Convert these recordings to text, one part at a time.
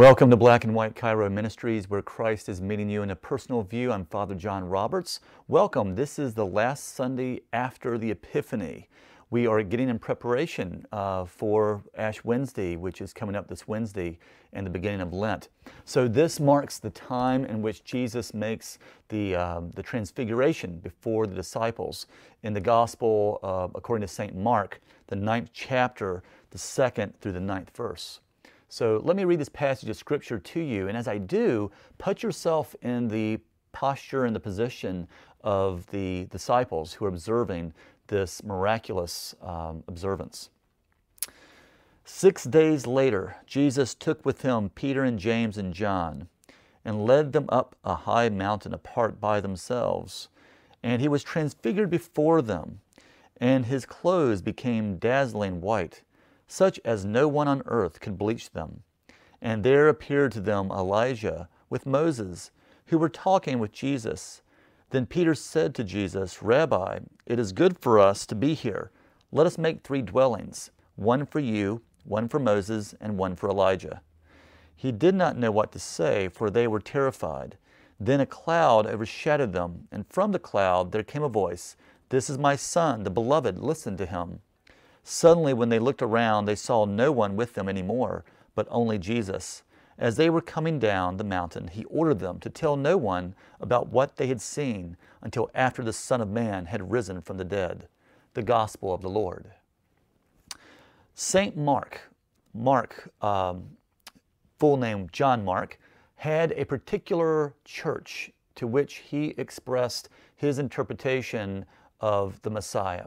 Welcome to Black and White Cairo Ministries, where Christ is meeting you in a personal view. I'm Father John Roberts. Welcome. This is the last Sunday after the Epiphany. We are getting in preparation uh, for Ash Wednesday, which is coming up this Wednesday and the beginning of Lent. So, this marks the time in which Jesus makes the, uh, the transfiguration before the disciples. In the Gospel, uh, according to St. Mark, the ninth chapter, the second through the ninth verse. So let me read this passage of Scripture to you, and as I do, put yourself in the posture and the position of the disciples who are observing this miraculous um, observance. Six days later, Jesus took with him Peter and James and John and led them up a high mountain apart by themselves. And he was transfigured before them, and his clothes became dazzling white such as no one on earth could bleach them. And there appeared to them Elijah with Moses, who were talking with Jesus. Then Peter said to Jesus, Rabbi, it is good for us to be here. Let us make three dwellings one for you, one for Moses, and one for Elijah. He did not know what to say, for they were terrified. Then a cloud overshadowed them, and from the cloud there came a voice This is my son, the beloved, listen to him. Suddenly, when they looked around, they saw no one with them anymore, but only Jesus. As they were coming down the mountain, he ordered them to tell no one about what they had seen until after the Son of Man had risen from the dead. The Gospel of the Lord. St. Mark, Mark, um, full name John Mark, had a particular church to which he expressed his interpretation of the Messiah.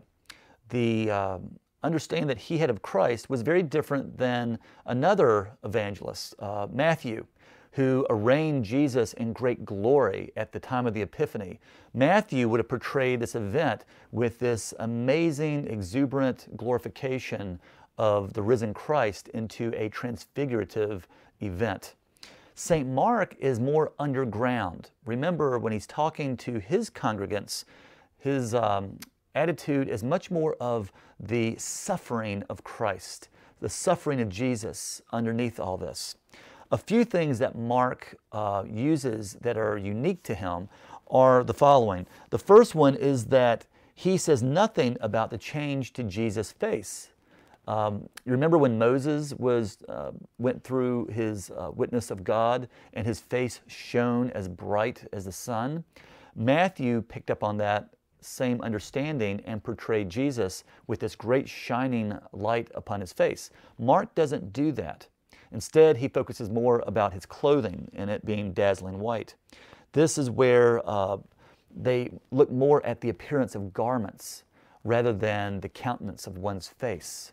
The, um, understanding that he had of Christ was very different than another evangelist, uh, Matthew, who arraigned Jesus in great glory at the time of the Epiphany. Matthew would have portrayed this event with this amazing, exuberant glorification of the risen Christ into a transfigurative event. St. Mark is more underground. Remember, when he's talking to his congregants, his um, attitude is much more of the suffering of Christ, the suffering of Jesus underneath all this. A few things that Mark uh, uses that are unique to him are the following. The first one is that he says nothing about the change to Jesus' face. Um, you remember when Moses was uh, went through his uh, witness of God and his face shone as bright as the sun? Matthew picked up on that same understanding and portray Jesus with this great shining light upon his face. Mark doesn't do that. Instead, he focuses more about his clothing and it being dazzling white. This is where uh, they look more at the appearance of garments rather than the countenance of one's face.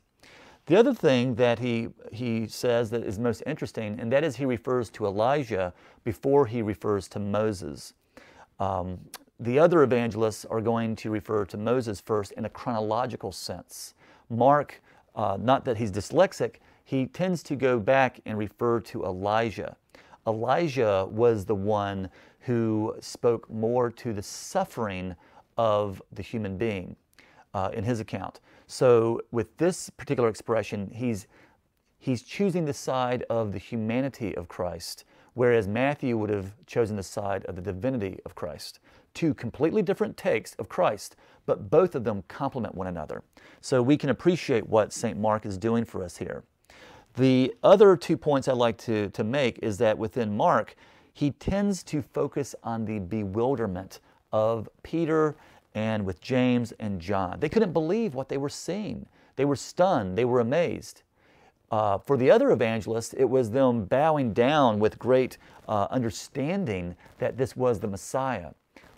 The other thing that he, he says that is most interesting, and that is he refers to Elijah before he refers to Moses. Um, the other evangelists are going to refer to Moses first in a chronological sense. Mark, uh, not that he's dyslexic, he tends to go back and refer to Elijah. Elijah was the one who spoke more to the suffering of the human being uh, in his account. So with this particular expression, he's, he's choosing the side of the humanity of Christ, whereas Matthew would have chosen the side of the divinity of Christ two completely different takes of Christ, but both of them complement one another. So we can appreciate what St. Mark is doing for us here. The other two points I'd like to, to make is that within Mark, he tends to focus on the bewilderment of Peter and with James and John. They couldn't believe what they were seeing. They were stunned, they were amazed. Uh, for the other evangelists, it was them bowing down with great uh, understanding that this was the Messiah.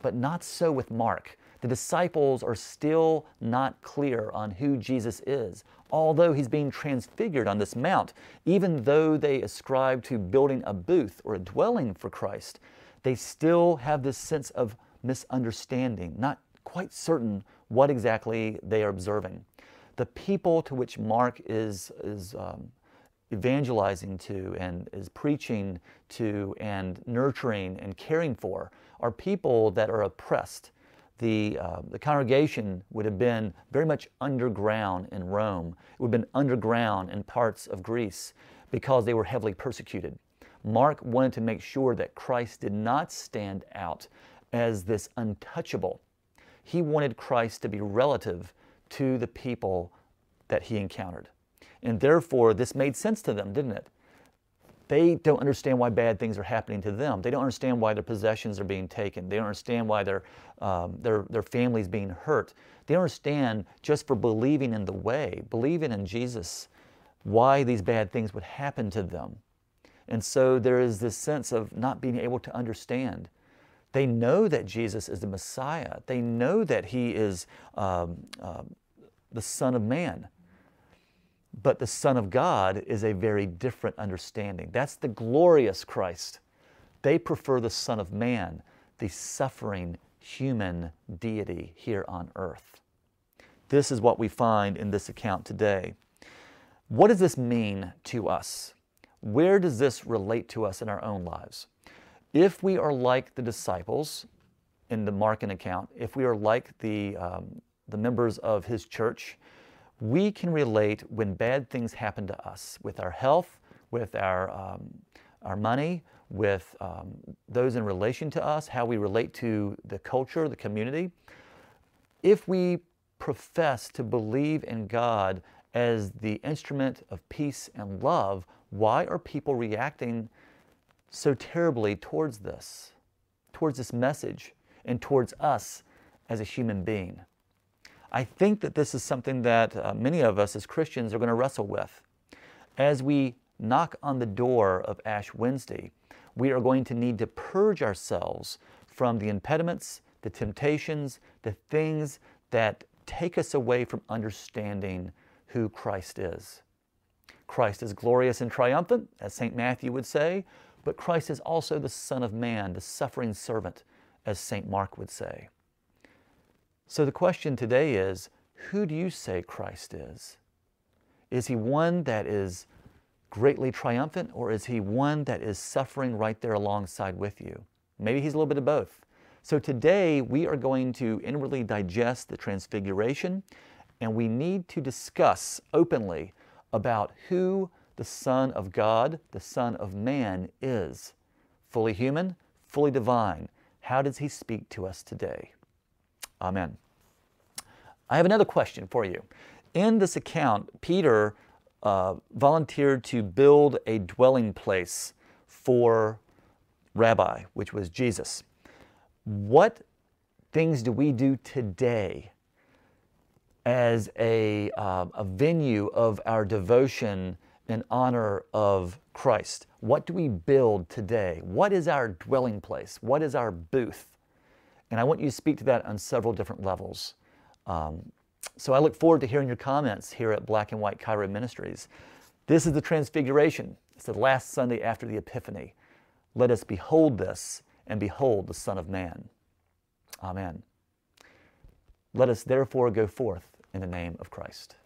But not so with Mark. The disciples are still not clear on who Jesus is, although he's being transfigured on this mount. Even though they ascribe to building a booth or a dwelling for Christ, they still have this sense of misunderstanding, not quite certain what exactly they are observing. The people to which Mark is, is um, evangelizing to and is preaching to and nurturing and caring for are people that are oppressed. The, uh, the congregation would have been very much underground in Rome. It would have been underground in parts of Greece because they were heavily persecuted. Mark wanted to make sure that Christ did not stand out as this untouchable. He wanted Christ to be relative to the people that he encountered. And therefore, this made sense to them, didn't it? They don't understand why bad things are happening to them. They don't understand why their possessions are being taken. They don't understand why their, um, their, their family's being hurt. They don't understand just for believing in the way, believing in Jesus, why these bad things would happen to them. And so there is this sense of not being able to understand. They know that Jesus is the Messiah. They know that he is um, uh, the Son of Man. But the Son of God is a very different understanding. That's the glorious Christ. They prefer the Son of Man, the suffering human deity here on earth. This is what we find in this account today. What does this mean to us? Where does this relate to us in our own lives? If we are like the disciples in the Markan account, if we are like the, um, the members of his church, we can relate when bad things happen to us with our health, with our, um, our money, with um, those in relation to us, how we relate to the culture, the community. If we profess to believe in God as the instrument of peace and love, why are people reacting so terribly towards this, towards this message, and towards us as a human being? I think that this is something that uh, many of us as Christians are going to wrestle with. As we knock on the door of Ash Wednesday, we are going to need to purge ourselves from the impediments, the temptations, the things that take us away from understanding who Christ is. Christ is glorious and triumphant, as St. Matthew would say, but Christ is also the Son of Man, the suffering servant, as St. Mark would say. So the question today is who do you say Christ is? Is he one that is greatly triumphant, or is he one that is suffering right there alongside with you? Maybe he's a little bit of both. So today we are going to inwardly digest the transfiguration, and we need to discuss openly about who the Son of God, the Son of Man, is fully human, fully divine. How does he speak to us today? Amen. I have another question for you. In this account, Peter uh, volunteered to build a dwelling place for Rabbi, which was Jesus. What things do we do today as a, uh, a venue of our devotion in honor of Christ? What do we build today? What is our dwelling place? What is our booth? And I want you to speak to that on several different levels. Um, so I look forward to hearing your comments here at Black and White Cairo Ministries. This is the Transfiguration. It's the last Sunday after the Epiphany. Let us behold this and behold the Son of Man. Amen. Let us therefore go forth in the name of Christ.